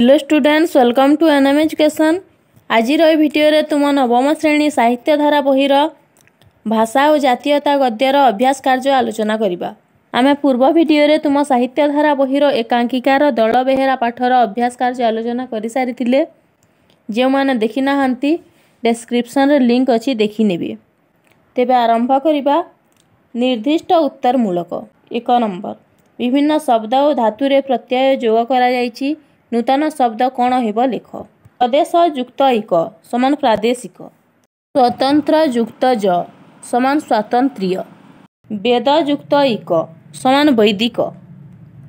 hello students welcome to N M education ଆଜିର ଏହି ଭିଡ଼ିଓରେ ତୁମ ନବମ ଶ୍ରେଣୀ ସାହିତ୍ୟ ଧାରା ବହିର ଭାଷା ଓ ଜାତୀୟତା ଗଦ୍ୟର ଅଭ୍ୟାସ କାର୍ଯ୍ୟ ଆଲୋଚନା କରିବା ଆମେ ପୂର୍ବ ଭିଡ଼ିଓରେ ତୁମ ସାହିତ୍ୟ ଧାରା ବହିର ଏକାଙ୍କିକାର ଦଳ ବେହେରା ପାଠର ଅଭ୍ୟାସ କାର୍ଯ୍ୟ ଆଲୋଚନା କରିସାରିଥିଲେ ଯେଉଁମାନେ ଦେଖିନାହାନ୍ତି ଡେସ୍କ୍ରିପ୍ସନ୍ରେ ଲିଙ୍କ୍ ଅଛି ଦେଖିନେବେ ତେବେ ଆରମ୍ଭ କରିବା ନିର୍ଦ୍ଦିଷ୍ଟ ଉତ୍ତରମୂଳକ ଏକ ନମ୍ବର ବିଭିନ୍ନ ଶବ୍ଦ ଓ ଧାତୁରେ ପ୍ରତ୍ୟୟ ଯୋଗ କରାଯାଇଛି नूतन शब्द क्यो लेख युक्त एक समान प्रादेशिक स्वतंत्र युक्त ज समान स्वतन्त्र वेद युक्त एक समान वैदिक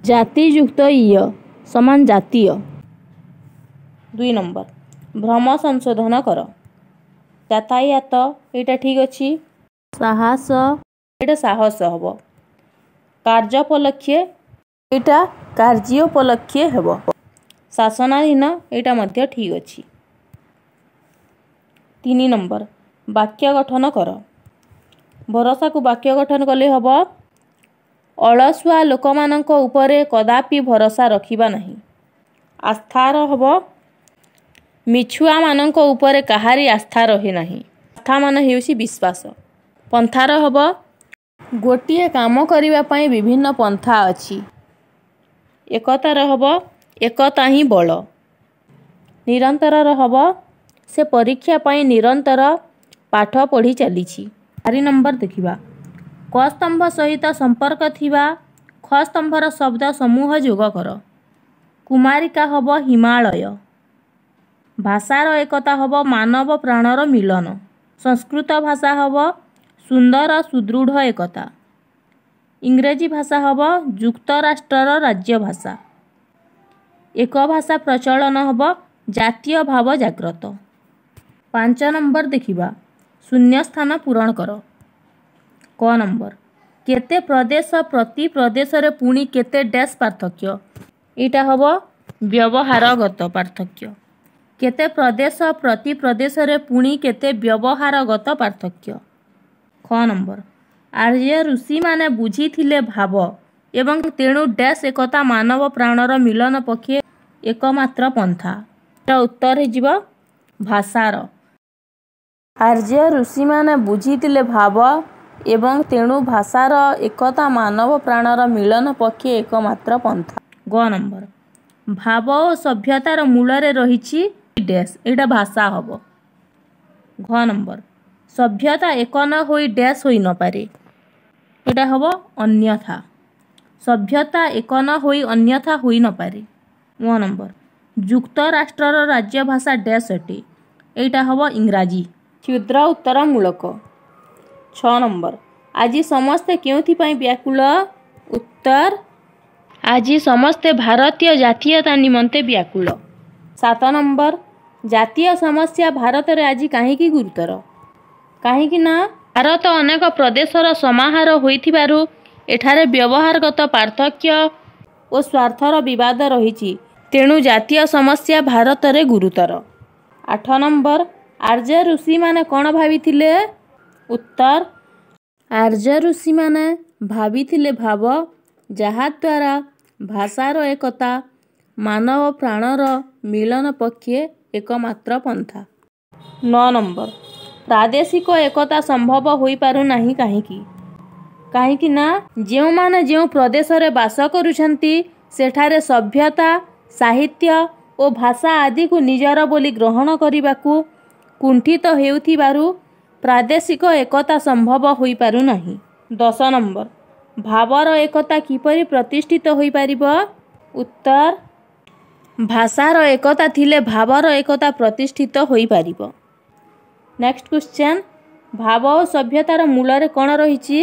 जातियुक्त इय समान जातीय दुई नंबर भ्रम संशोधन गर यातायात एटा ठीक अझ साहस साहस हे कार्यपलक्षेटा कार्यलक्षे हे ଶାସନାଧୀନ ଏଇଟା ମଧ୍ୟ ଠିକ୍ ଅଛି ତିନି ନମ୍ବର ବାକ୍ୟ ଗଠନ କର ଭରସାକୁ ବାକ୍ୟ ଗଠନ କଲେ ହେବ ଅଳସୁଆ ଲୋକମାନଙ୍କ ଉପରେ କଦାପି ଭରସା ରଖିବା ନାହିଁ ଆସ୍ଥାର ହେବ ମିଛୁଆମାନଙ୍କ ଉପରେ କାହାରି ଆସ୍ଥା ରହେ ନାହିଁ ଆସ୍ଥାମାନ ହେଉଛି ବିଶ୍ୱାସ ପନ୍ଥାର ହେବ ଗୋଟିଏ କାମ କରିବା ପାଇଁ ବିଭିନ୍ନ ପନ୍ଥା ଅଛି ଏକତାର ହେବ ଏକତା ହିଁ ବଳ ନିରନ୍ତର ହେବ ସେ ପରୀକ୍ଷା ପାଇଁ ନିରନ୍ତର ପାଠ ପଢ଼ି ଚାଲିଛି ଚାରି ନମ୍ବର ଦେଖିବା କ ସ୍ତମ୍ଭ ସହିତ ସମ୍ପର୍କ ଥିବା ଖସ୍ତମ୍ଭର ଶବ୍ଦ ସମୂହ ଯୋଗ କର କୁମାରିକା ହେବ ହିମାଳୟ ଭାଷାର ଏକତା ହେବ ମାନବ ପ୍ରାଣର ମିଳନ ସଂସ୍କୃତ ଭାଷା ହେବ ସୁନ୍ଦର ସୁଦୃଢ଼ ଏକତା ଇଂରାଜୀ ଭାଷା ହେବ ଯୁକ୍ତରାଷ୍ଟ୍ରର ରାଜ୍ୟ ଭାଷା ଏକ ଭାଷା ପ୍ରଚଳନ ହେବ ଜାତୀୟ ଭାବ ଜାଗ୍ରତ ପାଞ୍ଚ ନମ୍ବର ଦେଖିବା ଶୂନ୍ୟ ସ୍ଥାନ ପୂରଣ କର କ ନମ୍ବର କେତେ ପ୍ରଦେଶ ପ୍ରତି ପ୍ରଦେଶରେ ପୁଣି କେତେ ଡ୍ୟାସ୍ ପାର୍ଥକ୍ୟ ଏଇଟା ହେବ ବ୍ୟବହାରଗତ ପାର୍ଥକ୍ୟ କେତେ ପ୍ରଦେଶ ପ୍ରତି ପ୍ରଦେଶରେ ପୁଣି କେତେ ବ୍ୟବହାରଗତ ପାର୍ଥକ୍ୟ ଖ ନମ୍ବର ଆର୍ଯ୍ୟ ଋଷିମାନେ ବୁଝିଥିଲେ ଭାବ ଏବଂ ତେଣୁ ଡ୍ୟାସ୍ ଏକତା ମାନବ ପ୍ରାଣର ମିଳନ ପକ୍ଷେ ଏକମାତ୍ର ପନ୍ଥା ଉତ୍ତର ହେଇଯିବ ଭାଷାର ଆର୍ଯ୍ୟ ଋଷିମାନେ ବୁଝିଥିଲେ ଭାବ ଏବଂ ତେଣୁ ଭାଷାର ଏକତା ମାନବ ପ୍ରାଣର ମିଳନ ପକ୍ଷେ ଏକମାତ୍ର ପନ୍ଥା ଗ ନମ୍ବର ଭାବ ଓ ସଭ୍ୟତାର ମୂଳରେ ରହିଛି ଡ୍ୟାସ୍ ଏଇଟା ଭାଷା ହେବ ଘ ନମ୍ବର ସଭ୍ୟତା ଏକ ନ ହୋଇ ଡ୍ୟାସ୍ ହୋଇନପାରେ ଏଇଟା ହେବ ଅନ୍ୟଥା ସଭ୍ୟତା ଏକ ନ ହୋଇ ଅନ୍ୟଥା ହୋଇନପାରେ ନଅ ନମ୍ବର ଯୁକ୍ତରାଷ୍ଟ୍ରର ରାଜ୍ୟଭାଷା ଡ୍ୟାସ୍ ଅଟେ ଏଇଟା ହେବ ଇଂରାଜୀ କ୍ଷୁଦ୍ର ଉତ୍ତରମୂଳକ ଛଅ ନମ୍ବର ଆଜି ସମସ୍ତେ କେଉଁଥିପାଇଁ ବ୍ୟାକୁଳ ଉତ୍ତର ଆଜି ସମସ୍ତେ ଭାରତୀୟ ଜାତୀୟତା ନିମନ୍ତେ ବ୍ୟାକୁଳ ସାତ ନମ୍ବର ଜାତୀୟ ସମସ୍ୟା ଭାରତରେ ଆଜି କାହିଁକି ଗୁରୁତର କାହିଁକି ନା ଭାରତ ଅନେକ ପ୍ରଦେଶର ସମାହାର ହୋଇଥିବାରୁ ଏଠାରେ ବ୍ୟବହାରଗତ ପାର୍ଥକ୍ୟ ଓ ସ୍ୱାର୍ଥର ବିବାଦ ରହିଛି ତେଣୁ ଜାତୀୟ ସମସ୍ୟା ଭାରତରେ ଗୁରୁତର ଆଠ ନମ୍ବର ଆର୍ଯ୍ୟ ଋଷିମାନେ କ'ଣ ଭାବିଥିଲେ ଉତ୍ତର ଆର୍ଯ୍ୟ ଋଷିମାନେ ଭାବିଥିଲେ ଭାବ ଯାହାଦ୍ୱାରା ଭାଷାର ଏକତା ମାନବ ପ୍ରାଣର ମିଳନ ପକ୍ଷେ ଏକମାତ୍ର ପନ୍ଥା ନଅ ନମ୍ବର ପ୍ରାଦେଶିକ ଏକତା ସମ୍ଭବ ହୋଇପାରୁନାହିଁ କାହିଁକି କାହିଁକି ନା ଯେଉଁମାନେ ଯେଉଁ ପ୍ରଦେଶରେ ବାସ କରୁଛନ୍ତି ସେଠାରେ ସଭ୍ୟତା ସାହିତ୍ୟ ଓ ଭାଷା ଆଦିକୁ ନିଜର ବୋଲି ଗ୍ରହଣ କରିବାକୁ କୁଣ୍ଠିତ ହେଉଥିବାରୁ ପ୍ରାଦେଶିକ ଏକତା ସମ୍ଭବ ହୋଇପାରୁନାହିଁ ଦଶ ନମ୍ବର ଭାବର ଏକତା କିପରି ପ୍ରତିଷ୍ଠିତ ହୋଇପାରିବ ଉତ୍ତର ଭାଷାର ଏକତା ଥିଲେ ଭାବର ଏକତା ପ୍ରତିଷ୍ଠିତ ହୋଇପାରିବ ନେକ୍ସଟ କ୍ୱେଶ୍ଚନ୍ ଭାବ ଓ ସଭ୍ୟତାର ମୂଳରେ କ'ଣ ରହିଛି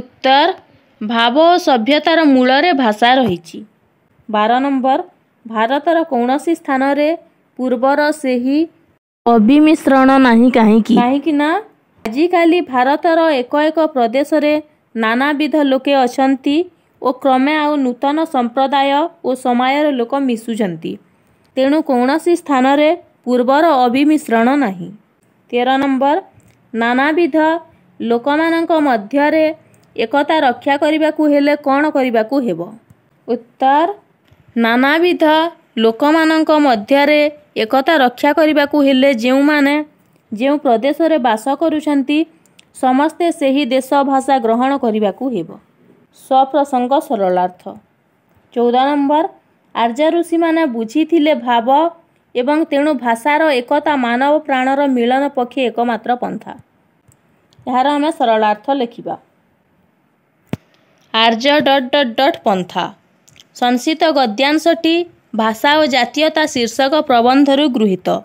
ଉତ୍ତର ଭାବ ଓ ସଭ୍ୟତାର ମୂଳରେ ଭାଷା ରହିଛି ବାର ନମ୍ବର ଭାରତର କୌଣସି ସ୍ଥାନରେ ପୂର୍ବର ସେହି ଅବିମିଶ୍ରଣ ନାହିଁ କାହିଁକି କାହିଁକି ନା ଆଜିକାଲି ଭାରତର ଏକ ଏକ ପ୍ରଦେଶରେ ନାନାବିଧ ଲୋକେ ଅଛନ୍ତି ଓ କ୍ରମେ ଆଉ ନୂତନ ସମ୍ପ୍ରଦାୟ ଓ ସମୟର ଲୋକ ମିଶୁଛନ୍ତି ତେଣୁ କୌଣସି ସ୍ଥାନରେ ପୂର୍ବର ଅବିମିଶ୍ରଣ ନାହିଁ ତେର ନମ୍ବର ନାନାବିଧ ଲୋକମାନଙ୍କ ମଧ୍ୟରେ ଏକତା ରକ୍ଷା କରିବାକୁ ହେଲେ କ'ଣ କରିବାକୁ ହେବ ଉତ୍ତର ନାନାବିଧ ଲୋକମାନଙ୍କ ମଧ୍ୟରେ ଏକତା ରକ୍ଷା କରିବାକୁ ହେଲେ ଯେଉଁମାନେ ଯେଉଁ ପ୍ରଦେଶରେ ବାସ କରୁଛନ୍ତି ସମସ୍ତେ ସେହି ଦେଶ ଭାଷା ଗ୍ରହଣ କରିବାକୁ ହେବ ସପ୍ରସଙ୍ଗ ସରଳାର୍ଥ ଚଉଦ ନମ୍ବର ଆର୍ଯ୍ୟଋଷିମାନେ ବୁଝିଥିଲେ ଭାବ ଏବଂ ତେଣୁ ଭାଷାର ଏକତା ମାନବ ପ୍ରାଣର ମିଳନ ପକ୍ଷେ ଏକମାତ୍ର ପନ୍ଥା ଏହାର ଆମେ ସରଳାର୍ଥ ଲେଖିବା ଆର୍ଯ୍ୟ ଡଟ୍ ଡଟ୍ ଡଟ୍ ପନ୍ଥା ସଂସିତ ଗଦ୍ୟାଂଶଟି ଭାଷା ଓ ଜାତୀୟତା ଶୀର୍ଷକ ପ୍ରବନ୍ଧରୁ ଗୃହୀତ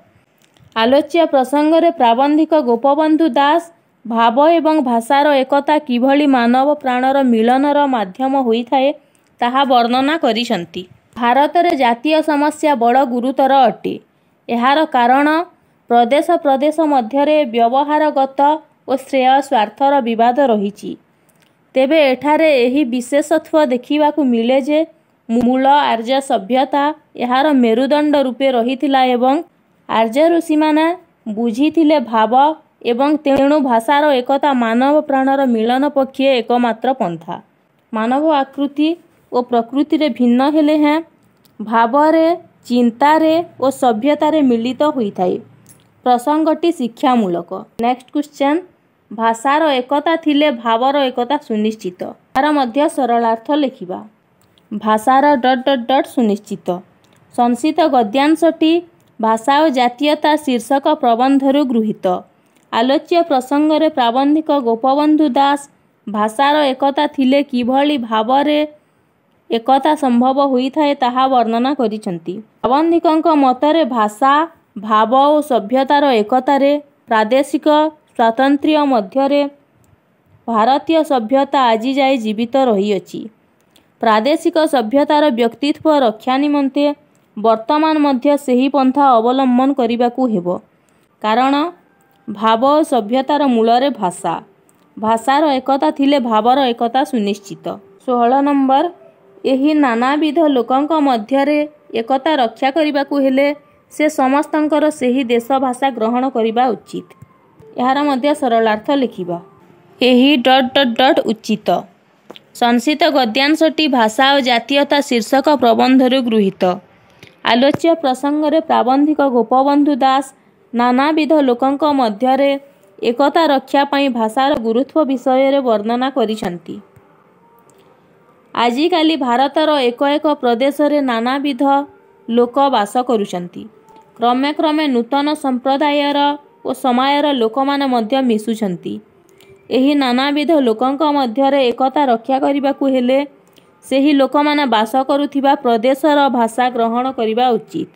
ଆଲୋଚ୍ୟ ପ୍ରସଙ୍ଗରେ ପ୍ରାବନ୍ଧିକ ଗୋପବନ୍ଧୁ ଦାସ ଭାବ ଏବଂ ଭାଷାର ଏକତା କିଭଳି ମାନବ ପ୍ରାଣର ମିଳନର ମାଧ୍ୟମ ହୋଇଥାଏ ତାହା ବର୍ଣ୍ଣନା କରିଛନ୍ତି ଭାରତରେ ଜାତୀୟ ସମସ୍ୟା ବଡ଼ ଗୁରୁତର ଅଟେ ଏହାର କାରଣ ପ୍ରଦେଶ ପ୍ରଦେଶ ମଧ୍ୟରେ ବ୍ୟବହାରଗତ ଓ ଶ୍ରେୟ ସ୍ୱାର୍ଥର ବିବାଦ ରହିଛି ତେବେ ଏଠାରେ ଏହି ବିଶେଷତ୍ଵ ଦେଖିବାକୁ ମିଳେ ଯେ ମୂଳ ଆର୍ଯ୍ୟ ସଭ୍ୟତା ଏହାର ମେରୁଦଣ୍ଡ ରୂପେ ରହିଥିଲା ଏବଂ ଆର୍ଯ୍ୟ ଋଷିମାନେ ବୁଝିଥିଲେ ଭାବ ଏବଂ ତେଣୁ ଭାଷାର ଏକତା ମାନବ ପ୍ରାଣର ମିଳନ ପକ୍ଷେ ଏକମାତ୍ର ପନ୍ଥା ମାନବ ଆକୃତି ଓ ପ୍ରକୃତିରେ ଭିନ୍ନ ହେଲେ ହେଁ ଭାବରେ ଚିନ୍ତାରେ ଓ ସଭ୍ୟତାରେ ମିଳିତ ହୋଇଥାଏ ପ୍ରସଙ୍ଗଟି ଶିକ୍ଷାମୂଳକ ନେକ୍ସଟ କ୍ୱେଶ୍ଚନ୍ ଭାଷାର ଏକତା ଥିଲେ ଭାବର ଏକତା ସୁନିଶ୍ଚିତ ତା'ର ମଧ୍ୟ ସରଳାର୍ଥ ଲେଖିବା ଭାଷାର ଡଟ୍ ଡଟ୍ ଡଟ୍ ସୁନିଶ୍ଚିତ ସଂସିତ ଗଦ୍ୟାଂଶଟି ଭାଷା ଓ ଜାତୀୟତା ଶୀର୍ଷକ ପ୍ରବନ୍ଧରୁ ଗୃହୀତ ଆଲୋଚ୍ୟ ପ୍ରସଙ୍ଗରେ ପ୍ରାବନ୍ଧିକ ଗୋପବନ୍ଧୁ ଦାସ ଭାଷାର ଏକତା ଥିଲେ କିଭଳି ଭାବରେ ଏକତା ସମ୍ଭବ ହୋଇଥାଏ ତାହା ବର୍ଣ୍ଣନା କରିଛନ୍ତି ପ୍ରାବନ୍ଧିକଙ୍କ ମତରେ ଭାଷା ଭାବ ଓ ସଭ୍ୟତାର ଏକତାରେ ପ୍ରାଦେଶିକ ସ୍ୱାତନ୍ତ୍ର୍ୟ ମଧ୍ୟରେ ଭାରତୀୟ ସଭ୍ୟତା ଆଜି ଯାଏ ଜୀବିତ ରହିଅଛି ପ୍ରାଦେଶିକ ସଭ୍ୟତାର ବ୍ୟକ୍ତିତ୍ୱ ରକ୍ଷା ନିମନ୍ତେ ବର୍ତ୍ତମାନ ମଧ୍ୟ ସେହି ପନ୍ଥା ଅବଲମ୍ବନ କରିବାକୁ ହେବ କାରଣ ଭାବ ସଭ୍ୟତାର ମୂଳରେ ଭାଷା ଭାଷାର ଏକତା ଥିଲେ ଭାବର ଏକତା ସୁନିଶ୍ଚିତ ଷୋହଳ ନମ୍ବର ଏହି ନାନାବିଧ ଲୋକଙ୍କ ମଧ୍ୟରେ ଏକତା ରକ୍ଷା କରିବାକୁ ହେଲେ ସେ ସମସ୍ତଙ୍କର ସେହି ଦେଶ ଭାଷା ଗ୍ରହଣ କରିବା ଉଚିତ ଏହାର ମଧ୍ୟ ସରଳାର୍ଥ ଲେଖିବା ଏହି ଡଟ୍ ଡଟ୍ ଡଟ୍ ଉଚିତ ସଂସିତ ଗଦ୍ୟାଂଶଟି ଭାଷା ଓ ଜାତୀୟତା ଶୀର୍ଷକ ପ୍ରବନ୍ଧରୁ ଗୃହୀତ ଆଲୋଚ୍ୟ ପ୍ରସଙ୍ଗରେ ପ୍ରାବନ୍ଧିକ ଗୋପବନ୍ଧୁ ଦାସ ନାନାବିଧ ଲୋକଙ୍କ ମଧ୍ୟରେ ଏକତା ରକ୍ଷା ପାଇଁ ଭାଷାର ଗୁରୁତ୍ୱ ବିଷୟରେ ବର୍ଣ୍ଣନା କରିଛନ୍ତି ଆଜିକାଲି ଭାରତର ଏକ ଏକ ପ୍ରଦେଶରେ ନାନାବିଧ ଲୋକ ବାସ କରୁଛନ୍ତି କ୍ରମେ କ୍ରମେ ନୂତନ ସମ୍ପ୍ରଦାୟର ଓ ସମୟର ଲୋକମାନେ ମଧ୍ୟ ମିଶୁଛନ୍ତି ଏହି ନାନାବିଧ ଲୋକଙ୍କ ମଧ୍ୟରେ ଏକତା ରକ୍ଷା କରିବାକୁ ହେଲେ ସେହି ଲୋକମାନେ ବାସ କରୁଥିବା ପ୍ରଦେଶର ଭାଷା ଗ୍ରହଣ କରିବା ଉଚିତ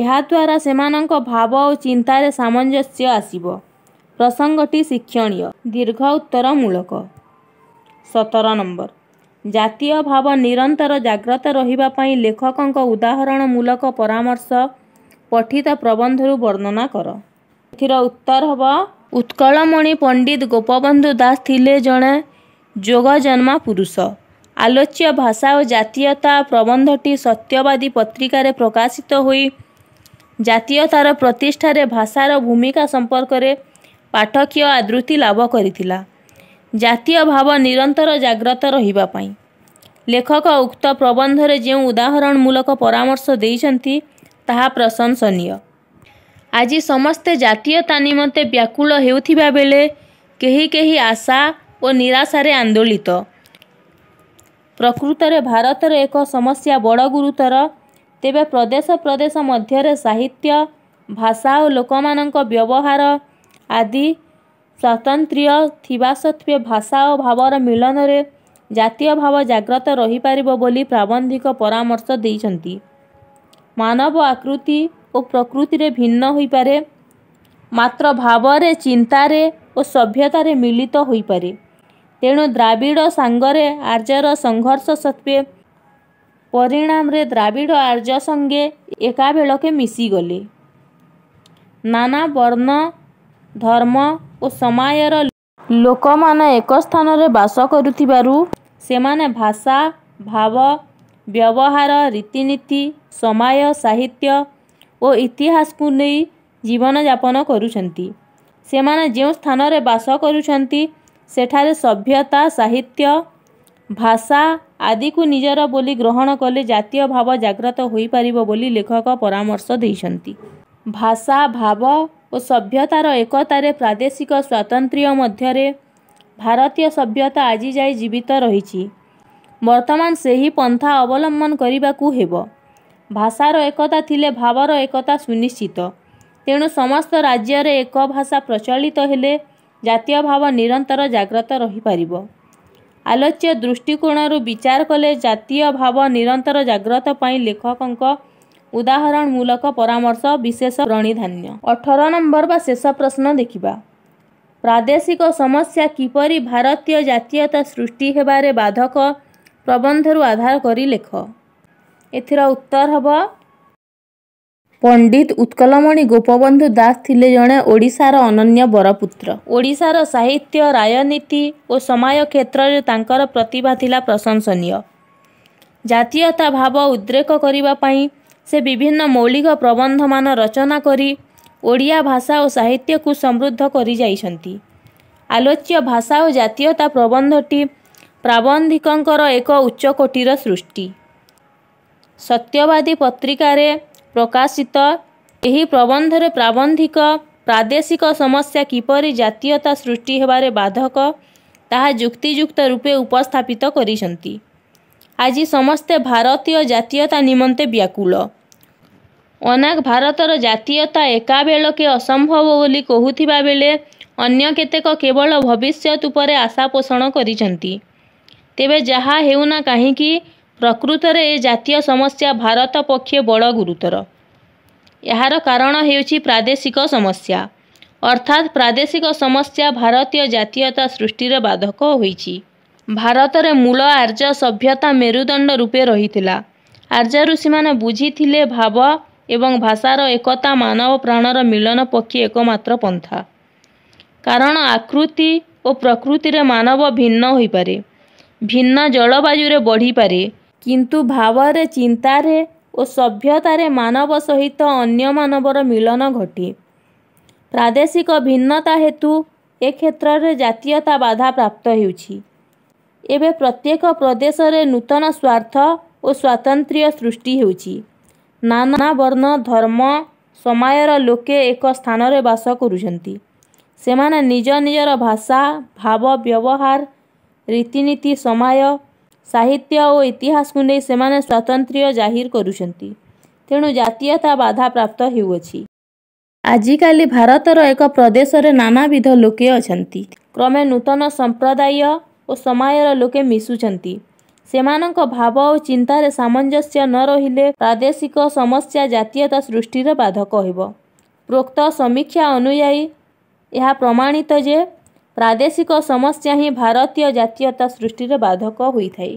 ଏହାଦ୍ୱାରା ସେମାନଙ୍କ ଭାବ ଓ ଚିନ୍ତାରେ ସାମଞ୍ଜସ୍ୟ ଆସିବ ପ୍ରସଙ୍ଗଟି ଶିକ୍ଷଣୀୟ ଦୀର୍ଘ ଉତ୍ତର ମୂଳକ ସତର ନମ୍ବର ଜାତୀୟ ଭାବ ନିରନ୍ତର ଜାଗ୍ରତ ରହିବା ପାଇଁ ଲେଖକଙ୍କ ଉଦାହରଣମୂଳକ ପରାମର୍ଶ ପଠିତ ପ୍ରବନ୍ଧରୁ ବର୍ଣ୍ଣନା କର ଏଥିର ଉତ୍ତର ହେବ ଉତ୍କଳମଣି ପଣ୍ଡିତ ଗୋପବନ୍ଧୁ ଦାସ ଥିଲେ ଜଣେ ଯୋଗ ଜନ୍ମା ପୁରୁଷ ଆଲୋଚ୍ୟ ଭାଷା ଓ ଜାତୀୟତା ପ୍ରବନ୍ଧଟି ସତ୍ୟବାଦୀ ପତ୍ରିକାରେ ପ୍ରକାଶିତ ହୋଇ ଜାତୀୟତାର ପ୍ରତିଷ୍ଠାରେ ଭାଷାର ଭୂମିକା ସମ୍ପର୍କରେ ପାଠକୀୟ ଆଦୃତି ଲାଭ କରିଥିଲା ଜାତୀୟ ଭାବ ନିରନ୍ତର ଜାଗ୍ରତ ରହିବା ପାଇଁ ଲେଖକ ଉକ୍ତ ପ୍ରବନ୍ଧରେ ଯେଉଁ ଉଦାହରଣମୂଳକ ପରାମର୍ଶ ଦେଇଛନ୍ତି ତାହା ପ୍ରଶଂସନୀୟ ଆଜି ସମସ୍ତେ ଜାତୀୟତା ନିମନ୍ତେ ବ୍ୟାକୁଳ ହେଉଥିବା ବେଳେ କେହି କେହି ଆଶା ଓ ନିରାଶାରେ ଆନ୍ଦୋଳିତ ପ୍ରକୃତରେ ଭାରତର ଏକ ସମସ୍ୟା ବଡ଼ ଗୁରୁତର ତେବେ ପ୍ରଦେଶ ପ୍ରଦେଶ ମଧ୍ୟରେ ସାହିତ୍ୟ ଭାଷା ଓ ଲୋକମାନଙ୍କ ବ୍ୟବହାର ଆଦି ସ୍ୱତନ୍ତ୍ରୀୟ ଥିବା ସତ୍ତ୍ୱେ ଭାଷା ଓ ଭାବର ମିଳନରେ ଜାତୀୟ ଭାବ ଜାଗ୍ରତ ରହିପାରିବ ବୋଲି ପ୍ରାବନ୍ଧିକ ପରାମର୍ଶ ଦେଇଛନ୍ତି ମାନବ ଆକୃତି ଓ ପ୍ରକୃତିରେ ଭିନ୍ନ ହୋଇପାରେ ମାତ୍ର ଭାବରେ ଚିନ୍ତାରେ ଓ ସଭ୍ୟତାରେ ମିଳିତ ହୋଇପାରେ ତେଣୁ ଦ୍ରାବିଡ଼ ସାଙ୍ଗରେ ଆର୍ଯ୍ୟର ସଂଘର୍ଷ ସତ୍ତ୍ୱେ ପରିଣାମରେ ଦ୍ରାବିଡ଼ ଆର୍ଯ୍ୟ ସଙ୍ଗେ ଏକାବେଳକେ ମିଶିଗଲେ ନାନା ବର୍ଣ୍ଣ ଧର୍ମ ଓ ସମୟର ଲୋକମାନେ ଏକ ସ୍ଥାନରେ ବାସ କରୁଥିବାରୁ ସେମାନେ ଭାଷା ଭାବ ବ୍ୟବହାର ରୀତିନୀତି ସମୟ ସାହିତ୍ୟ ଓ ଇତିହାସକୁ ନେଇ ଜୀବନଯାପନ କରୁଛନ୍ତି ସେମାନେ ଯେଉଁ ସ୍ଥାନରେ ବାସ କରୁଛନ୍ତି ସେଠାରେ ସଭ୍ୟତା ସାହିତ୍ୟ ଭାଷା ଆଦିକୁ ନିଜର ବୋଲି ଗ୍ରହଣ କଲେ ଜାତୀୟ ଭାବ ଜାଗ୍ରତ ହୋଇପାରିବ ବୋଲି ଲେଖକ ପରାମର୍ଶ ଦେଇଛନ୍ତି ଭାଷା ଭାବ ଓ ସଭ୍ୟତାର ଏକତାରେ ପ୍ରାଦେଶିକ ସ୍ୱାତନ୍ତ୍ର୍ୟ ମଧ୍ୟରେ ଭାରତୀୟ ସଭ୍ୟତା ଆଜି ଯାଏ ଜୀବିତ ରହିଛି ବର୍ତ୍ତମାନ ସେହି ପନ୍ଥା ଅବଲମ୍ବନ କରିବାକୁ ହେବ ଭାଷାର ଏକତା ଥିଲେ ଭାବର ଏକତା ସୁନିଶ୍ଚିତ ତେଣୁ ସମସ୍ତ ରାଜ୍ୟରେ ଏକ ଭାଷା ପ୍ରଚଳିତ ହେଲେ ଜାତୀୟ ଭାବ ନିରନ୍ତର ଜାଗ୍ରତ ରହିପାରିବ ଆଲୋଚ୍ୟ ଦୃଷ୍ଟିକୋଣରୁ ବିଚାର କଲେ ଜାତୀୟ ଭାବ ନିରନ୍ତର ଜାଗ୍ରତ ପାଇଁ ଲେଖକଙ୍କ ଉଦାହରଣମୂଳକ ପରାମର୍ଶ ବିଶେଷ ପ୍ରଣିଧାନ୍ୟ ଅଠର ନମ୍ବର ବା ଶେଷ ପ୍ରଶ୍ନ ଦେଖିବା ପ୍ରାଦେଶିକ ସମସ୍ୟା କିପରି ଭାରତୀୟ ଜାତୀୟତା ସୃଷ୍ଟି ହେବାରେ ବାଧକ ପ୍ରବନ୍ଧରୁ ଆଧାର କରି ଲେଖ ଏଥିର ଉତ୍ତର ହେବ ପଣ୍ଡିତ ଉତ୍କଳମଣି ଗୋପବନ୍ଧୁ ଦାସ ଥିଲେ ଜଣେ ଓଡ଼ିଶାର ଅନନ୍ୟ ବରପୁତ୍ର ଓଡ଼ିଶାର ସାହିତ୍ୟ ରାଜନୀତି ଓ ସମାଜ କ୍ଷେତ୍ରରେ ତାଙ୍କର ପ୍ରତିଭା ଥିଲା ପ୍ରଶଂସନୀୟ ଜାତୀୟତା ଭାବ ଉଦ୍ରେକ କରିବା ପାଇଁ ସେ ବିଭିନ୍ନ ମୌଳିକ ପ୍ରବନ୍ଧମାନ ରଚନା କରି ଓଡ଼ିଆ ଭାଷା ଓ ସାହିତ୍ୟକୁ ସମୃଦ୍ଧ କରିଯାଇଛନ୍ତି ଆଲୋଚ୍ୟ ଭାଷା ଓ ଜାତୀୟତା ପ୍ରବନ୍ଧଟି ପ୍ରାବନ୍ଧିକଙ୍କର ଏକ ଉଚ୍ଚକୋଟୀର ସୃଷ୍ଟି ସତ୍ୟବାଦୀ ପତ୍ରିକାରେ ପ୍ରକାଶିତ ଏହି ପ୍ରବନ୍ଧରେ ପ୍ରାବନ୍ଧିକ ପ୍ରାଦେଶିକ ସମସ୍ୟା କିପରି ଜାତୀୟତା ସୃଷ୍ଟି ହେବାରେ ବାଧକ ତାହା ଯୁକ୍ତିଯୁକ୍ତ ରୂପେ ଉପସ୍ଥାପିତ କରିଛନ୍ତି ଆଜି ସମସ୍ତେ ଭାରତୀୟ ଜାତୀୟତା ନିମନ୍ତେ ବ୍ୟାକୁଳ ଅନେକ ଭାରତର ଜାତୀୟତା ଏକାବେଳକେ ଅସମ୍ଭବ ବୋଲି କହୁଥିବା ବେଳେ ଅନ୍ୟ କେତେକ କେବଳ ଭବିଷ୍ୟତ ଉପରେ ଆଶା ପୋଷଣ କରିଛନ୍ତି ତେବେ ଯାହା ହେଉନା କାହିଁକି ପ୍ରକୃତରେ ଏ ଜାତୀୟ ସମସ୍ୟା ଭାରତ ପକ୍ଷେ ବଡ଼ ଗୁରୁତର ଏହାର କାରଣ ହେଉଛି ପ୍ରାଦେଶିକ ସମସ୍ୟା ଅର୍ଥାତ୍ ପ୍ରାଦେଶିକ ସମସ୍ୟା ଭାରତୀୟ ଜାତୀୟତା ସୃଷ୍ଟିର ବାଧକ ହୋଇଛି ଭାରତରେ ମୂଳ ଆର୍ଯ୍ୟ ସଭ୍ୟତା ମେରୁଦଣ୍ଡ ରୂପେ ରହିଥିଲା ଆର୍ଯ୍ୟରୁ ସେମାନେ ବୁଝିଥିଲେ ଭାବ ଏବଂ ଭାଷାର ଏକତା ମାନବ ପ୍ରାଣର ମିଳନ ପକ୍ଷୀ ଏକମାତ୍ର ପନ୍ଥା କାରଣ ଆକୃତି ଓ ପ୍ରକୃତିରେ ମାନବ ଭିନ୍ନ ହୋଇପାରେ ଭିନ୍ନ ଜଳବାୟୁରେ ବଢ଼ିପାରେ କିନ୍ତୁ ଭାବରେ ଚିନ୍ତାରେ ଓ ସଭ୍ୟତାରେ ମାନବ ସହିତ ଅନ୍ୟ ମାନବର ମିଳନ ଘଟି ପ୍ରାଦେଶିକ ଭିନ୍ନତା ହେତୁ ଏ କ୍ଷେତ୍ରରେ ଜାତୀୟତା ବାଧା ପ୍ରାପ୍ତ ହେଉଛି ଏବେ ପ୍ରତ୍ୟେକ ପ୍ରଦେଶରେ ନୂତନ ସ୍ୱାର୍ଥ ଓ ସ୍ୱାତନ୍ତ୍ର୍ୟ ସୃଷ୍ଟି ହେଉଛି ନାନା ବର୍ଣ୍ଣ ଧର୍ମ ସମୟର ଲୋକେ ଏକ ସ୍ଥାନରେ ବାସ କରୁଛନ୍ତି ସେମାନେ ନିଜ ନିଜର ଭାଷା ଭାବ ବ୍ୟବହାର ରୀତିନୀତି ସମୟ ସାହିତ୍ୟ ଓ ଇତିହାସକୁ ନେଇ ସେମାନେ ସ୍ୱତନ୍ତ୍ରୀୟ ଜାହିର କରୁଛନ୍ତି ତେଣୁ ଜାତୀୟତା ବାଧାପ୍ରାପ୍ତ ହେଉଅଛି ଆଜିକାଲି ଭାରତର ଏକ ପ୍ରଦେଶରେ ନାନାବିଧ ଲୋକେ ଅଛନ୍ତି କ୍ରମେ ନୂତନ ସମ୍ପ୍ରଦାୟ ଓ ସମୟର ଲୋକେ ମିଶୁଛନ୍ତି ସେମାନଙ୍କ ଭାବ ଓ ଚିନ୍ତାରେ ସାମଞ୍ଜସ୍ୟ ନ ରହିଲେ ପ୍ରାଦେଶିକ ସମସ୍ୟା ଜାତୀୟତା ସୃଷ୍ଟିରେ ବାଧକ ହେବ ପ୍ରୋକ୍ତ ସମୀକ୍ଷା ଅନୁଯାୟୀ ଏହା ପ୍ରମାଣିତ ଯେ ପ୍ରାଦେଶିକ ସମସ୍ୟା ହିଁ ଭାରତୀୟ ଜାତୀୟତା ସୃଷ୍ଟିରେ ବାଧକ ହୋଇଥାଏ